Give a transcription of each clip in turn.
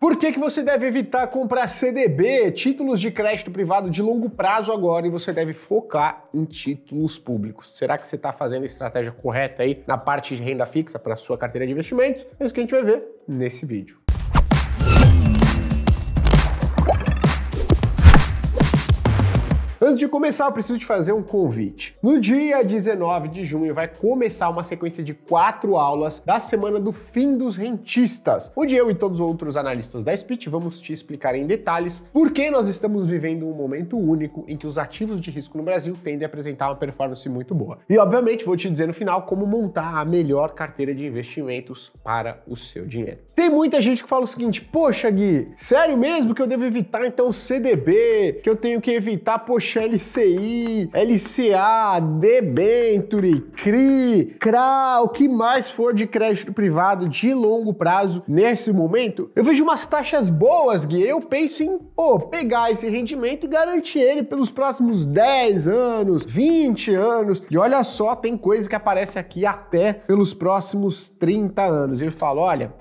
Por que, que você deve evitar comprar CDB, títulos de crédito privado de longo prazo agora, e você deve focar em títulos públicos? Será que você está fazendo a estratégia correta aí na parte de renda fixa para sua carteira de investimentos? É isso que a gente vai ver nesse vídeo. Antes de começar, eu preciso te fazer um convite. No dia 19 de junho vai começar uma sequência de quatro aulas da semana do fim dos rentistas, onde eu e todos os outros analistas da Speech vamos te explicar em detalhes por que nós estamos vivendo um momento único em que os ativos de risco no Brasil tendem a apresentar uma performance muito boa. E obviamente vou te dizer no final como montar a melhor carteira de investimentos para o seu dinheiro. Tem muita gente que fala o seguinte: "Poxa, Gui, sério mesmo que eu devo evitar então o CDB, que eu tenho que evitar, poxa, LCI, LCA, Debenture, CRI, CRA, o que mais for de crédito privado de longo prazo nesse momento, eu vejo umas taxas boas, Gui. Eu penso em pô, pegar esse rendimento e garantir ele pelos próximos 10 anos, 20 anos. E olha só, tem coisa que aparece aqui até pelos próximos 30 anos. Ele fala: olha,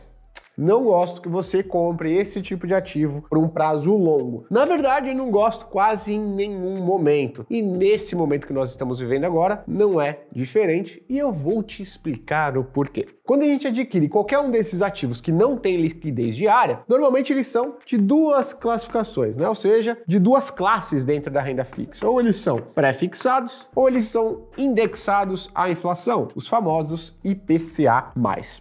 não gosto que você compre esse tipo de ativo por um prazo longo. Na verdade, eu não gosto quase em nenhum momento. E nesse momento que nós estamos vivendo agora, não é diferente e eu vou te explicar o porquê. Quando a gente adquire qualquer um desses ativos que não tem liquidez diária, normalmente eles são de duas classificações, né? Ou seja, de duas classes dentro da renda fixa. Ou eles são pré-fixados ou eles são indexados à inflação, os famosos IPCA+,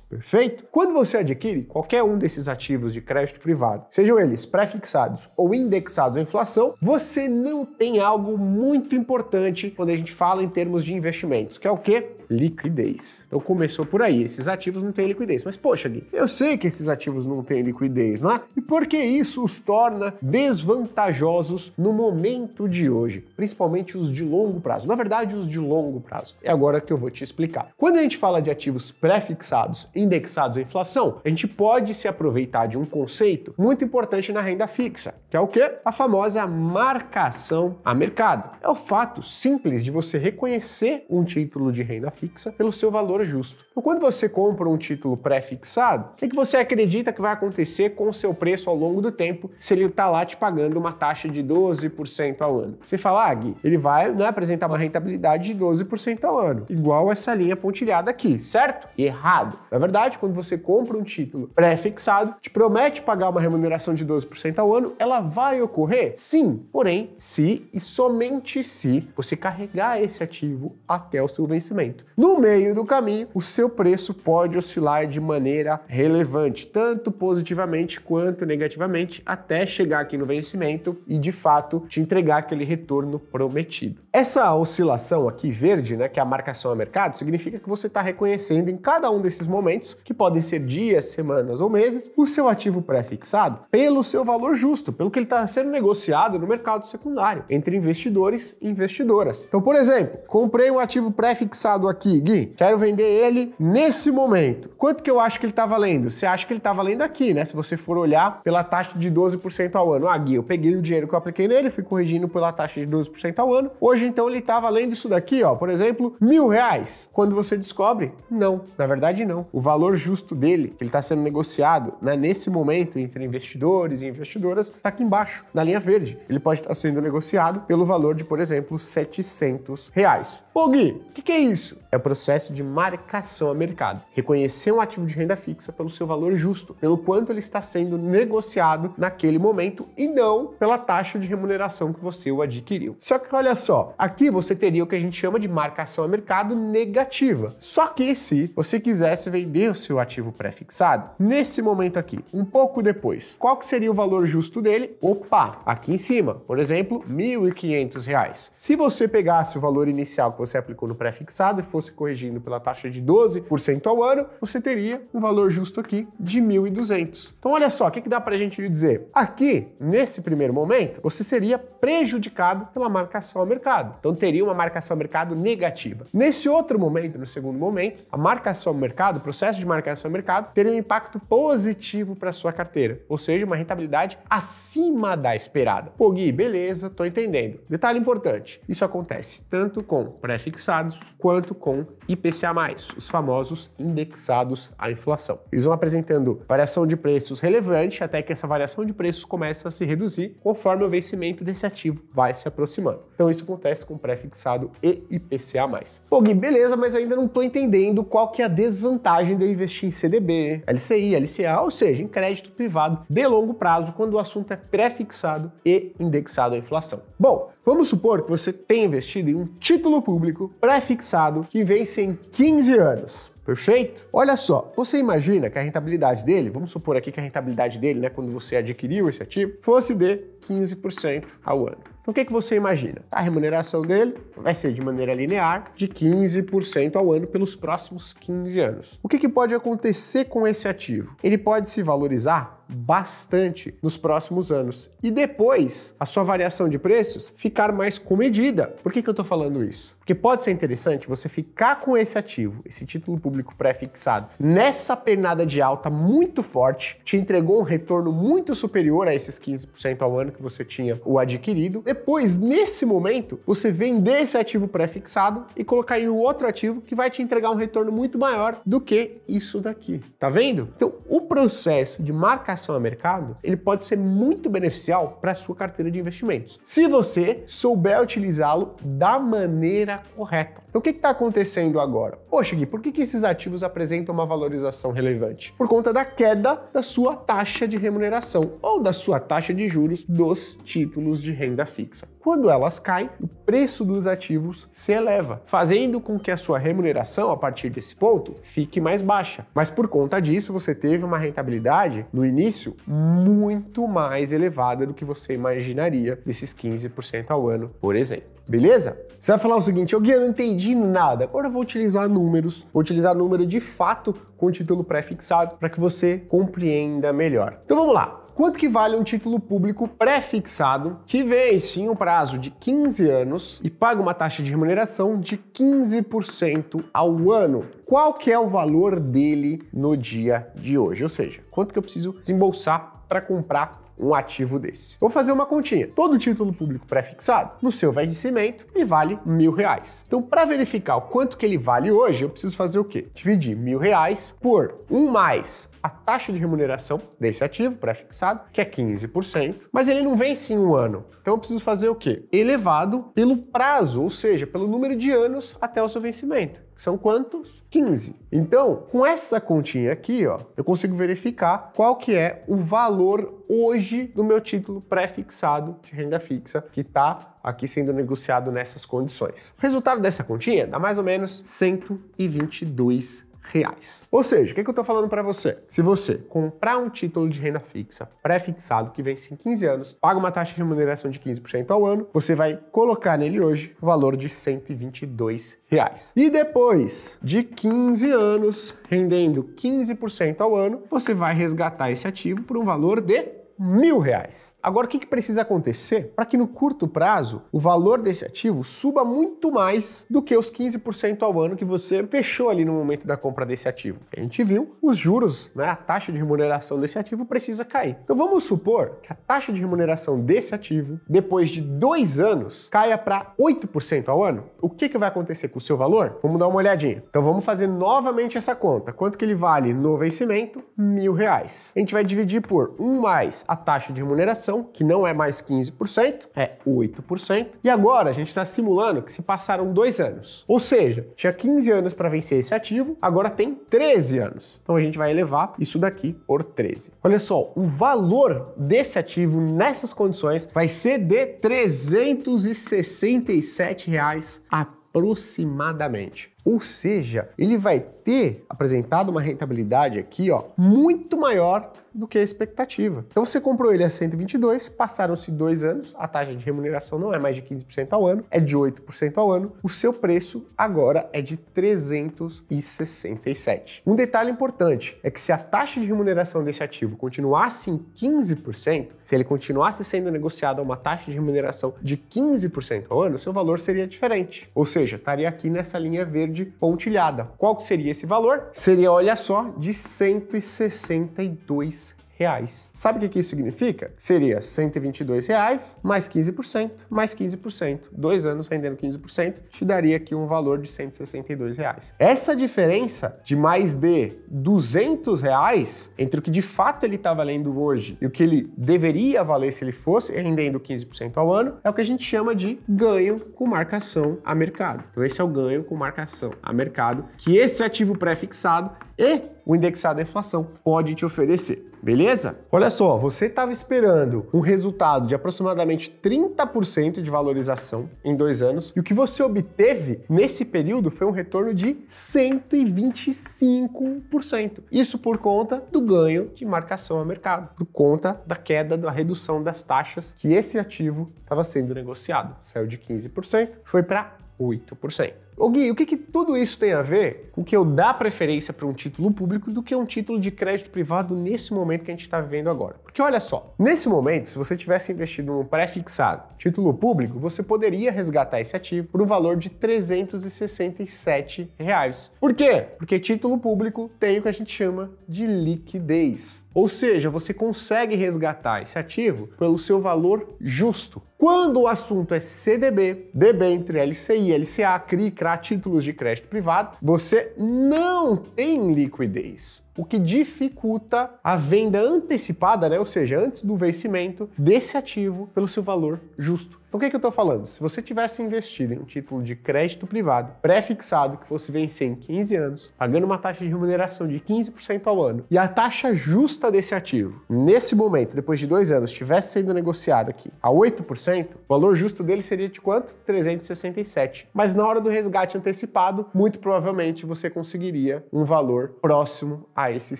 perfeito? Quando você adquire qualquer qualquer um desses ativos de crédito privado, sejam eles prefixados ou indexados à inflação, você não tem algo muito importante quando a gente fala em termos de investimentos, que é o quê? Liquidez. Então começou por aí, esses ativos não têm liquidez. Mas poxa, Gui, eu sei que esses ativos não têm liquidez, não é? E por que isso os torna desvantajosos no momento de hoje, principalmente os de longo prazo? Na verdade, os de longo prazo. É agora que eu vou te explicar. Quando a gente fala de ativos prefixados, indexados à inflação, a gente pode pode se aproveitar de um conceito muito importante na renda fixa, que é o que? A famosa marcação a mercado. É o fato simples de você reconhecer um título de renda fixa pelo seu valor justo. Então, quando você compra um título pré-fixado, o que você acredita que vai acontecer com o seu preço ao longo do tempo se ele está lá te pagando uma taxa de 12% ao ano? Você fala, ah, Gui, ele vai né, apresentar uma rentabilidade de 12% ao ano, igual essa linha pontilhada aqui, certo? Errado. Na verdade, quando você compra um título pré pré-fixado, te promete pagar uma remuneração de 12% ao ano, ela vai ocorrer? Sim, porém, se e somente se você carregar esse ativo até o seu vencimento. No meio do caminho, o seu preço pode oscilar de maneira relevante, tanto positivamente quanto negativamente, até chegar aqui no vencimento e de fato te entregar aquele retorno prometido. Essa oscilação aqui verde, né, que é a marcação a mercado, significa que você está reconhecendo em cada um desses momentos, que podem ser dias, semanas, semanas ou meses, o seu ativo pré-fixado pelo seu valor justo, pelo que ele está sendo negociado no mercado secundário, entre investidores e investidoras. Então, por exemplo, comprei um ativo pré-fixado aqui, Gui, quero vender ele nesse momento. Quanto que eu acho que ele está valendo? Você acha que ele está valendo aqui, né? Se você for olhar pela taxa de 12% ao ano. Ah, Gui, eu peguei o dinheiro que eu apliquei nele, fui corrigindo pela taxa de 12% ao ano. Hoje, então, ele está valendo isso daqui, ó, por exemplo, mil reais. Quando você descobre, não, na verdade não. O valor justo dele, ele está sendo negociado negociado né, nesse momento entre investidores e investidoras está aqui embaixo, na linha verde. Ele pode estar sendo negociado pelo valor de, por exemplo, 700 reais. Pô, Gui, o que, que é isso? É o processo de marcação a mercado. Reconhecer um ativo de renda fixa pelo seu valor justo, pelo quanto ele está sendo negociado naquele momento e não pela taxa de remuneração que você o adquiriu. Só que olha só, aqui você teria o que a gente chama de marcação a mercado negativa. Só que se você quisesse vender o seu ativo pré-fixado, nesse momento aqui, um pouco depois. Qual que seria o valor justo dele? Opa, aqui em cima, por exemplo, R$ 1.500. Se você pegasse o valor inicial que você aplicou no pré-fixado e fosse corrigindo pela taxa de 12% ao ano, você teria um valor justo aqui de 1.200. Então olha só, o que, que dá para a gente dizer? Aqui, nesse primeiro momento, você seria prejudicado pela marcação ao mercado. Então teria uma marcação ao mercado negativa. Nesse outro momento, no segundo momento, a marcação ao mercado, o processo de marcação ao mercado, teria um impacto impacto positivo para sua carteira, ou seja, uma rentabilidade acima da esperada. Pô, Gui, beleza, tô entendendo. Detalhe importante: isso acontece tanto com pré-fixados quanto com IPCA, os famosos indexados à inflação. Eles vão apresentando variação de preços relevante até que essa variação de preços começa a se reduzir conforme o vencimento desse ativo vai se aproximando. Então isso acontece com pré-fixado e IPCA+. Pô, Gui, beleza, mas ainda não estou entendendo qual que é a desvantagem de eu investir em CDB, LCI, LCA, ou seja, em crédito privado de longo prazo, quando o assunto é prefixado e indexado à inflação. Bom, vamos supor que você tenha investido em um título público prefixado que vence em 15 anos. Perfeito? Olha só, você imagina que a rentabilidade dele, vamos supor aqui que a rentabilidade dele, né, quando você adquiriu esse ativo, fosse de 15% ao ano. Então, o que, que você imagina? A remuneração dele vai ser de maneira linear de 15% ao ano pelos próximos 15 anos. O que, que pode acontecer com esse ativo? Ele pode se valorizar bastante nos próximos anos e depois a sua variação de preços ficar mais comedida. Por que, que eu estou falando isso? Porque pode ser interessante você ficar com esse ativo, esse título público pré-fixado, nessa pernada de alta muito forte, te entregou um retorno muito superior a esses 15% ao ano ano que você tinha o adquirido. Depois, nesse momento, você vender esse ativo pré-fixado e colocar em um outro ativo que vai te entregar um retorno muito maior do que isso daqui. Tá vendo? Então, o processo de marcação a mercado, ele pode ser muito beneficial para sua carteira de investimentos, se você souber utilizá-lo da maneira correta. Então o que está acontecendo agora? Poxa, Gui, por que, que esses ativos apresentam uma valorização relevante? Por conta da queda da sua taxa de remuneração ou da sua taxa de juros dos títulos de renda fixa. Quando elas caem, o preço dos ativos se eleva, fazendo com que a sua remuneração a partir desse ponto fique mais baixa. Mas por conta disso, você teve uma rentabilidade no início muito mais elevada do que você imaginaria desses 15% ao ano, por exemplo. Beleza? Você vai falar o seguinte, eu, não entendi nada. Agora eu vou utilizar números, vou utilizar número de fato com título pré-fixado para que você compreenda melhor. Então vamos lá. Quanto que vale um título público pré-fixado que vence em um prazo de 15 anos e paga uma taxa de remuneração de 15% ao ano? Qual que é o valor dele no dia de hoje? Ou seja, quanto que eu preciso desembolsar para comprar um ativo desse. Vou fazer uma continha. Todo título público pré-fixado, no seu vencimento, ele vale mil reais. Então, para verificar o quanto que ele vale hoje, eu preciso fazer o quê? Dividir mil reais por um mais a taxa de remuneração desse ativo pré-fixado, que é 15%, mas ele não vence em um ano. Então eu preciso fazer o quê? Elevado pelo prazo, ou seja, pelo número de anos até o seu vencimento são quantos? 15. Então, com essa continha aqui, ó, eu consigo verificar qual que é o valor hoje do meu título pré-fixado de renda fixa que está aqui sendo negociado nessas condições. O resultado dessa continha dá mais ou menos 122 reais. Ou seja, o que, que eu estou falando para você? Se você comprar um título de renda fixa pré-fixado que vence em 15 anos, paga uma taxa de remuneração de 15% ao ano, você vai colocar nele hoje o valor de 122 reais. E depois de 15 anos, rendendo 15% ao ano, você vai resgatar esse ativo por um valor de mil reais. Agora, o que, que precisa acontecer para que no curto prazo o valor desse ativo suba muito mais do que os 15% ao ano que você fechou ali no momento da compra desse ativo? A gente viu, os juros, né, a taxa de remuneração desse ativo precisa cair. Então vamos supor que a taxa de remuneração desse ativo, depois de dois anos, caia para 8% ao ano. O que, que vai acontecer com o seu valor? Vamos dar uma olhadinha. Então vamos fazer novamente essa conta. Quanto que ele vale no vencimento? Mil reais. A gente vai dividir por 1 mais a taxa de remuneração, que não é mais 15%, é 8%. E agora a gente está simulando que se passaram dois anos. Ou seja, tinha 15 anos para vencer esse ativo, agora tem 13 anos. Então a gente vai elevar isso daqui por 13. Olha só, o valor desse ativo nessas condições vai ser de 367 reais aproximadamente. Ou seja, ele vai ter apresentado uma rentabilidade aqui ó, muito maior do que a expectativa. Então você comprou ele a 122, passaram-se dois anos, a taxa de remuneração não é mais de 15% ao ano, é de 8% ao ano, o seu preço agora é de 367. Um detalhe importante é que se a taxa de remuneração desse ativo continuasse em 15%, se ele continuasse sendo negociado a uma taxa de remuneração de 15% ao ano, seu valor seria diferente. Ou seja, estaria aqui nessa linha verde pontilhada. Qual que seria esse valor seria, olha só, de 162 reais. Sabe o que isso significa? Seria 122 reais mais 15%, mais 15%. Dois anos rendendo 15%, te daria aqui um valor de 162 reais. Essa diferença de mais de 200 reais entre o que de fato ele está valendo hoje e o que ele deveria valer se ele fosse rendendo 15% ao ano, é o que a gente chama de ganho com marcação a mercado. Então esse é o ganho com marcação a mercado que esse ativo pré-fixado e o indexado à inflação pode te oferecer. Beleza? Olha só, você estava esperando um resultado de aproximadamente 30% de valorização em dois anos, e o que você obteve nesse período foi um retorno de 125%. Isso por conta do ganho de marcação a mercado, por conta da queda da redução das taxas que esse ativo estava sendo negociado. Saiu de 15%, foi para 8%. Ô Gui, o que, que tudo isso tem a ver com que eu dar preferência para um título público do que um título de crédito privado nesse momento que a gente está vivendo agora? Porque olha só, nesse momento, se você tivesse investido num pré-fixado título público, você poderia resgatar esse ativo por um valor de 367 reais. Por quê? Porque título público tem o que a gente chama de liquidez. Ou seja, você consegue resgatar esse ativo pelo seu valor justo. Quando o assunto é CDB, DB entre LCI, LCA, CRI, CRA, títulos de crédito privado, você não tem liquidez o que dificulta a venda antecipada, né? ou seja, antes do vencimento desse ativo pelo seu valor justo. Então o que, é que eu estou falando? Se você tivesse investido em um título de crédito privado pré-fixado que fosse vencer em 15 anos, pagando uma taxa de remuneração de 15% ao ano, e a taxa justa desse ativo, nesse momento, depois de dois anos, estivesse sendo negociada aqui a 8%, o valor justo dele seria de quanto? 367. Mas na hora do resgate antecipado, muito provavelmente você conseguiria um valor próximo a esses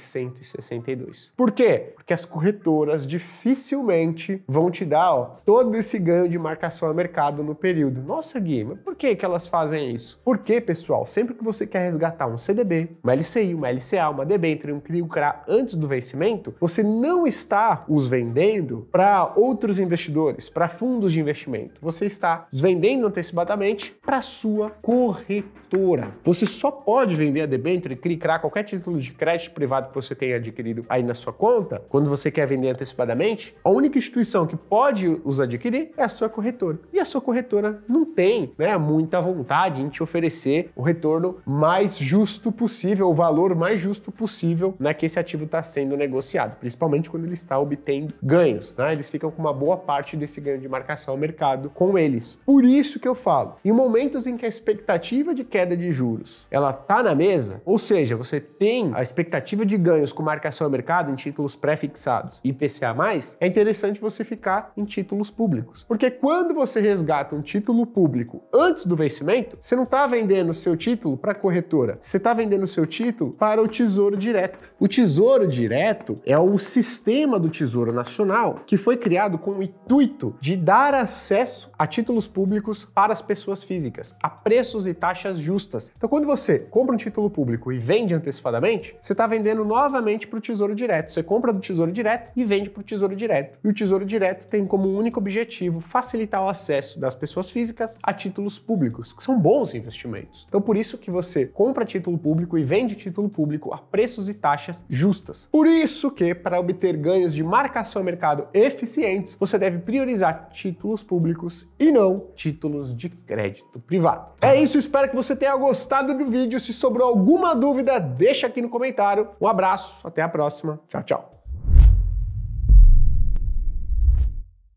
162. Por quê? Porque as corretoras dificilmente vão te dar ó, todo esse ganho de marcação a mercado no período. Nossa, Gui, mas por que, que elas fazem isso? Porque, pessoal, sempre que você quer resgatar um CDB, uma LCI, uma LCA, uma debênture, um CRI, um CRA antes do vencimento, você não está os vendendo para outros investidores, para fundos de investimento. Você está os vendendo antecipadamente para sua corretora. Você só pode vender a debênture, CRI, CRA, qualquer título de crédito privado que você tem adquirido aí na sua conta, quando você quer vender antecipadamente, a única instituição que pode os adquirir é a sua corretora. E a sua corretora não tem né, muita vontade em te oferecer o retorno mais justo possível, o valor mais justo possível né, que esse ativo está sendo negociado, principalmente quando ele está obtendo ganhos. Né? Eles ficam com uma boa parte desse ganho de marcação ao mercado com eles. Por isso que eu falo, em momentos em que a expectativa de queda de juros ela está na mesa, ou seja, você tem a expectativa expectativa de ganhos com marcação a mercado em títulos pré-fixados e IPCA+, é interessante você ficar em títulos públicos. Porque quando você resgata um título público antes do vencimento, você não está vendendo seu título para a corretora, você está vendendo seu título para o Tesouro Direto. O Tesouro Direto é o sistema do Tesouro Nacional que foi criado com o intuito de dar acesso a títulos públicos para as pessoas físicas, a preços e taxas justas. Então, quando você compra um título público e vende antecipadamente, você está vendendo novamente para o Tesouro Direto. Você compra do Tesouro Direto e vende para o Tesouro Direto. E o Tesouro Direto tem como único objetivo facilitar o acesso das pessoas físicas a títulos públicos, que são bons investimentos. Então, por isso que você compra título público e vende título público a preços e taxas justas. Por isso que, para obter ganhos de marcação a mercado eficientes, você deve priorizar títulos públicos e não títulos de crédito privado. É isso, espero que você tenha gostado do vídeo. Se sobrou alguma dúvida, deixa aqui no comentário um abraço, até a próxima. Tchau, tchau.